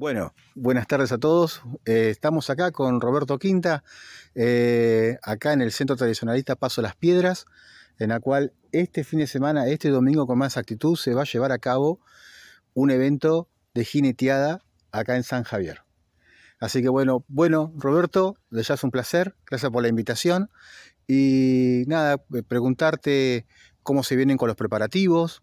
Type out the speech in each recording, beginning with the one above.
Bueno, buenas tardes a todos. Eh, estamos acá con Roberto Quinta, eh, acá en el Centro Tradicionalista Paso Las Piedras, en la cual este fin de semana, este domingo con más actitud, se va a llevar a cabo un evento de jineteada acá en San Javier. Así que bueno, bueno, Roberto, ya es un placer, gracias por la invitación. Y nada, eh, preguntarte cómo se vienen con los preparativos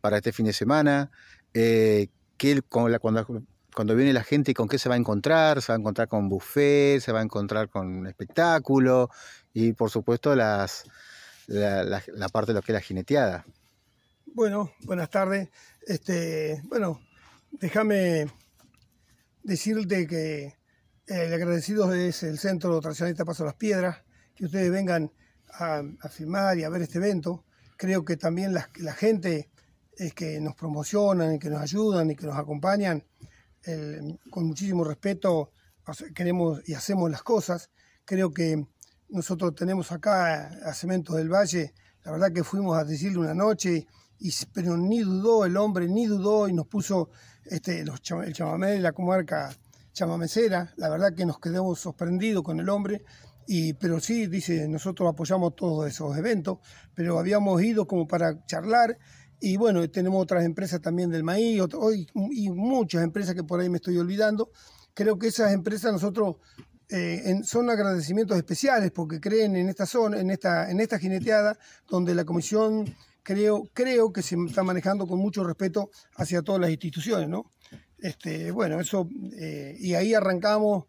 para este fin de semana, la, cuando, cuando viene la gente, y ¿con qué se va a encontrar? Se va a encontrar con buffet, se va a encontrar con espectáculo y por supuesto las, la, parte de lo que es la jineteada. Bueno, buenas tardes. Este, bueno, déjame decirte que el agradecido es el Centro Tradicionalista Paso Las Piedras, que ustedes vengan a, firmar filmar y a ver este evento. Creo que también la, la gente es que nos promocionan, que nos ayudan y que nos acompañan, con muchísimo respeto queremos y hacemos las cosas. Creo que nosotros tenemos acá a Cementos del Valle, la verdad que fuimos a decirle una noche, y, pero ni dudó el hombre, ni dudó y nos puso este, el chamamé de la comarca chamamecera. La verdad que nos quedamos sorprendidos con el hombre. Y, pero sí, dice, nosotros apoyamos todos esos eventos, pero habíamos ido como para charlar y bueno, tenemos otras empresas también del maíz y, muchas empresas que por ahí me estoy olvidando. Creo que esas empresas nosotros eh, son agradecimientos especiales porque creen en esta zona, en esta, en esta jineteada, donde la comisión creo, creo que se está manejando con mucho respeto hacia todas las instituciones, ¿no? Este, bueno, eso, eh, y ahí arrancamos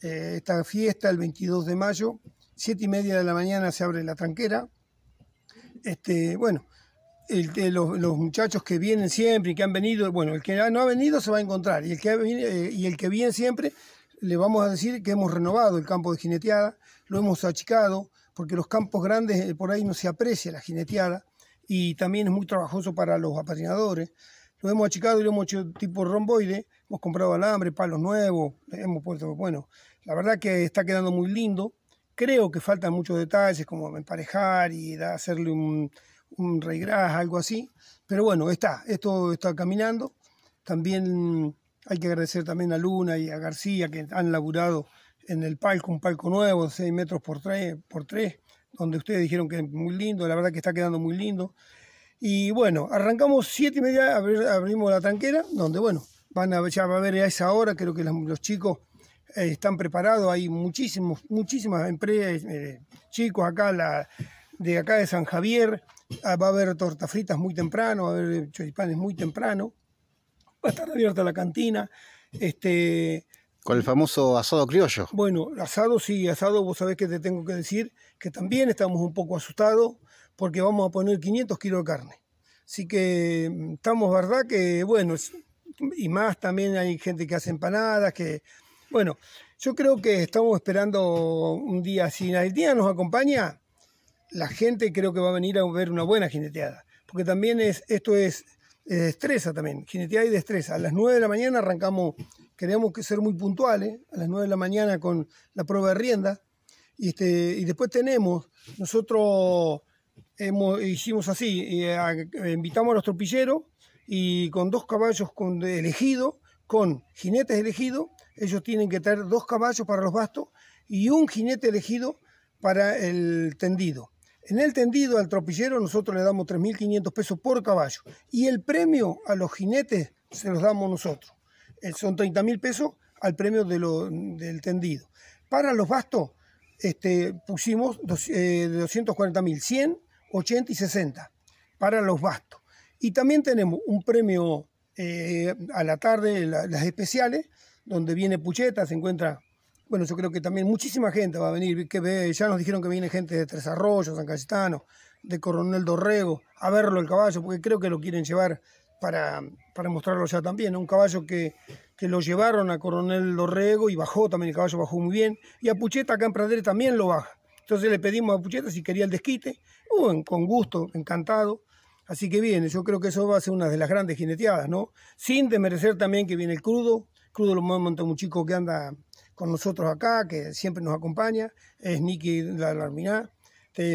eh, esta fiesta el 22 de mayo, siete y media de la mañana se abre la tranquera. Este, bueno, los, muchachos que vienen siempre y que han venido, bueno, el que no ha venido se va a encontrar y el que, eh, y el que viene siempre le vamos a decir que hemos renovado el campo de jineteada, lo hemos achicado, porque los campos grandes eh, por ahí no se aprecia la jineteada y también es muy trabajoso para los apatinadores. Lo hemos achicado y lo hemos hecho tipo romboide, hemos comprado alambre, palos nuevos, hemos puesto, bueno, la verdad que está quedando muy lindo. Creo que faltan muchos detalles como emparejar y hacerle un, un regras algo así. Pero bueno, está, esto está caminando. También hay que agradecer también a Luna y a García que han laburado en el palco, un palco nuevo, 6 metros por 3, por donde ustedes dijeron que es muy lindo, la verdad que está quedando muy lindo. Y bueno, arrancamos 7 y media, abrimos la tranquera, donde bueno, van a, ya va a haber a esa hora, creo que los chicos eh, están preparados, hay muchísimos, muchísimas empresas, eh, chicos acá, la, de acá de San Javier. Ah, va a haber tortas fritas muy temprano, va a haber choripanes muy temprano. Va a estar abierta la cantina. Este, con el famoso asado criollo. Bueno, asado sí, asado, vos sabés que te tengo que decir que también estamos un poco asustados porque vamos a poner 500 kilos de carne. Así que mm, estamos, ¿verdad? Que bueno, y más también hay gente que hace empanadas, que bueno, yo creo que estamos esperando un día, si el día nos acompaña, la gente creo que va a venir a ver una buena jineteada. Porque también es, esto es, destreza también, jineteada y destreza. A las 9 de la mañana arrancamos, que ser muy puntuales, a las 9 de la mañana con la prueba de rienda. Y, este, después tenemos, nosotros hicimos así, eh, invitamos a los tropilleros y con dos caballos con, elegidos, con jinetes elegidos, ellos tienen que traer dos caballos para los bastos y un jinete elegido para el tendido. En el tendido al tropillero nosotros le damos 3.500 pesos por caballo y el premio a los jinetes se los damos nosotros. Son 30.000 pesos al premio del tendido. Para los bastos este, pusimos 240.000, 100, 80 y 60 para los bastos. Y también tenemos un premio eh, a la tarde, las especiales, donde viene Pucheta, se encuentra bueno, yo creo que también muchísima gente va a venir, que ya nos dijeron que viene gente de Tres Arroyos, San Cayetano, de Coronel Dorrego, a verlo el caballo, porque creo que lo quieren llevar para, para mostrarlo ya también. Un caballo que, que, lo llevaron a Coronel Dorrego y bajó también, el caballo bajó muy bien. Y a Pucheta acá en Pradere también lo baja. Entonces le pedimos a Pucheta si quería el desquite, uh, con gusto, encantado. Así que viene, yo creo que eso va a ser una de las grandes jineteadas, ¿no? Sin desmerecer también que viene el crudo. crudo lo monta un chico que anda nosotros acá, que siempre nos acompaña, es Niki la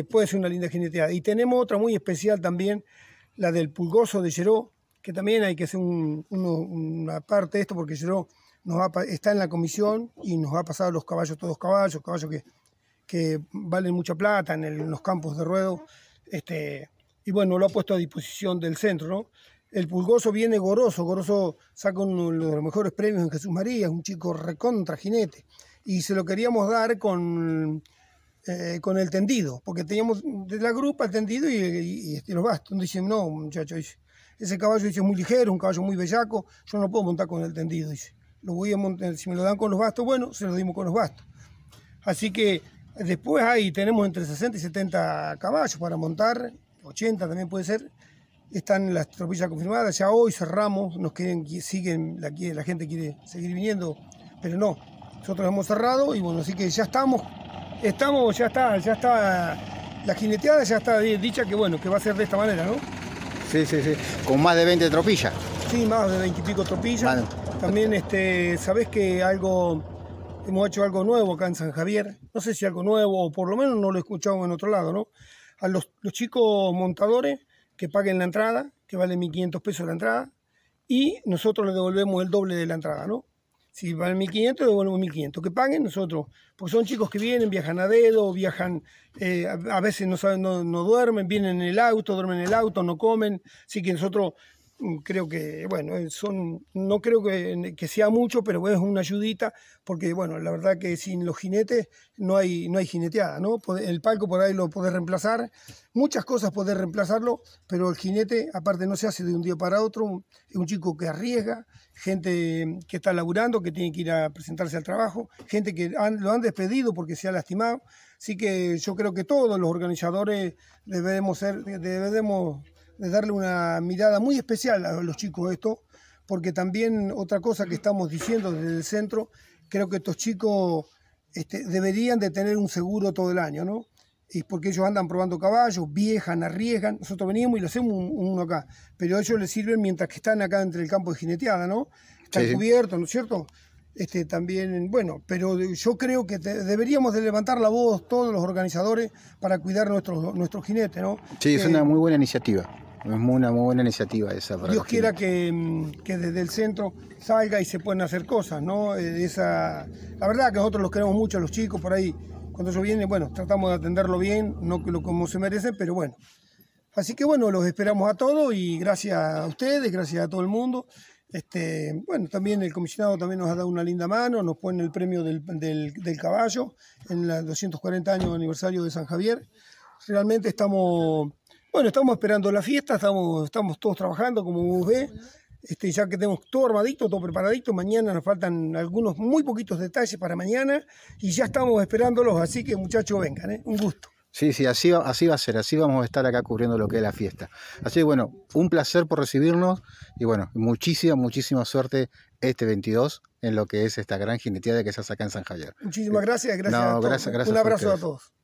puede ser una linda jineteada. Y tenemos otra muy especial también, la del Pulgoso de Geró, que también hay que hacer una parte de esto porque Geró está en la comisión y nos ha pasado los caballos, todos caballos, caballos que, valen mucha plata en, los campos de ruedo. Este, y bueno, lo ha puesto a disposición del centro, el Pulgoso viene Goroso. Goroso saca uno de los mejores premios en Jesús María, es un chico recontra jinete. Y se lo queríamos dar con, eh, con el tendido, porque teníamos de la grupa el tendido y, los bastos. dicen, no, muchacho, ese caballo es muy ligero, un caballo muy bellaco, yo no puedo montar con el tendido. Dice, voy a montar, si me lo dan con los bastos, bueno, se lo dimos con los bastos. Así que después ahí tenemos entre 60 y 70 caballos para montar, 80 también puede ser están las tropillas confirmadas, ya hoy cerramos, nos quieren, siguen, la, la gente quiere seguir viniendo, pero no, nosotros hemos cerrado y bueno, así que ya estamos, estamos, ya está, ya está, la jineteada ya está dicha que bueno, que va a ser de esta manera, ¿no? Sí, sí, sí, con más de 20 tropillas. Sí, más de 20 y pico tropillas. También, este, sabés que algo, hemos hecho algo nuevo acá en San Javier, no sé si algo nuevo, o por lo menos no lo escuchamos en otro lado, ¿no? A los chicos montadores que paguen la entrada, que vale 1.500 pesos la entrada, y nosotros le devolvemos el doble de la entrada, ¿no? Si vale 1.500, devolvemos 1.500. Que paguen nosotros, porque son chicos que vienen, viajan a dedo, viajan, eh, a, veces no, saben, no, no, duermen, vienen en el auto, duermen en el auto, no comen, así que nosotros creo que, bueno, eh, son, no creo que, sea mucho, pero es una ayudita, porque, bueno, la verdad que sin los jinetes no hay, no hay jineteada, ¿no? El palco por ahí lo podés reemplazar, muchas cosas podés reemplazarlo, pero el jinete, aparte, no se hace de un día para otro, es un chico que arriesga, gente que está laburando, que tiene que ir a presentarse al trabajo, gente que lo han despedido porque se ha lastimado, así que yo creo que todos los organizadores debemos ser, debemos de darle una mirada muy especial a los chicos esto, porque también otra cosa que estamos diciendo desde el centro, creo que estos chicos este, deberían de tener un seguro todo el año, ¿no? es porque ellos andan probando caballos, viajan, arriesgan, nosotros venimos y lo hacemos uno acá, pero a ellos les sirven mientras que están acá entre el campo de jineteada, ¿no? Están cubiertos, ¿no es cierto? Este, también, bueno, pero yo creo que deberíamos de levantar la voz todos los organizadores para cuidar nuestros jinetes, ¿no? Sí, es una muy buena iniciativa. Es una muy buena iniciativa esa. Dios quiera mm, que, desde el centro salga y se puedan hacer cosas, ¿no? Eh, esa, la verdad que nosotros los queremos mucho a los chicos por ahí. Cuando ellos vienen, bueno, tratamos de atenderlo bien, no como se merecen, pero bueno. Así que bueno, los esperamos a todos y gracias a ustedes, gracias a todo el mundo. Este, bueno, también el comisionado también nos ha dado una linda mano, nos pone el premio del, caballo en los 240 años aniversario de San Javier. Realmente estamos bueno, estamos esperando la fiesta, estamos, estamos todos trabajando, como vos ves. Este, ya que tenemos todo armadito, todo preparadito, mañana nos faltan algunos muy poquitos detalles para mañana y ya estamos esperándolos, así que muchachos vengan, ¿eh? un gusto. Sí, sí, así va, así va a ser, así vamos a estar acá cubriendo lo que es la fiesta. Así que bueno, un placer por recibirnos y bueno, muchísima, muchísima suerte este 22 en lo que es esta gran jineteada que se hace acá en San Javier. Muchísimas eh, gracias, gracias. a todos. Un abrazo a todos.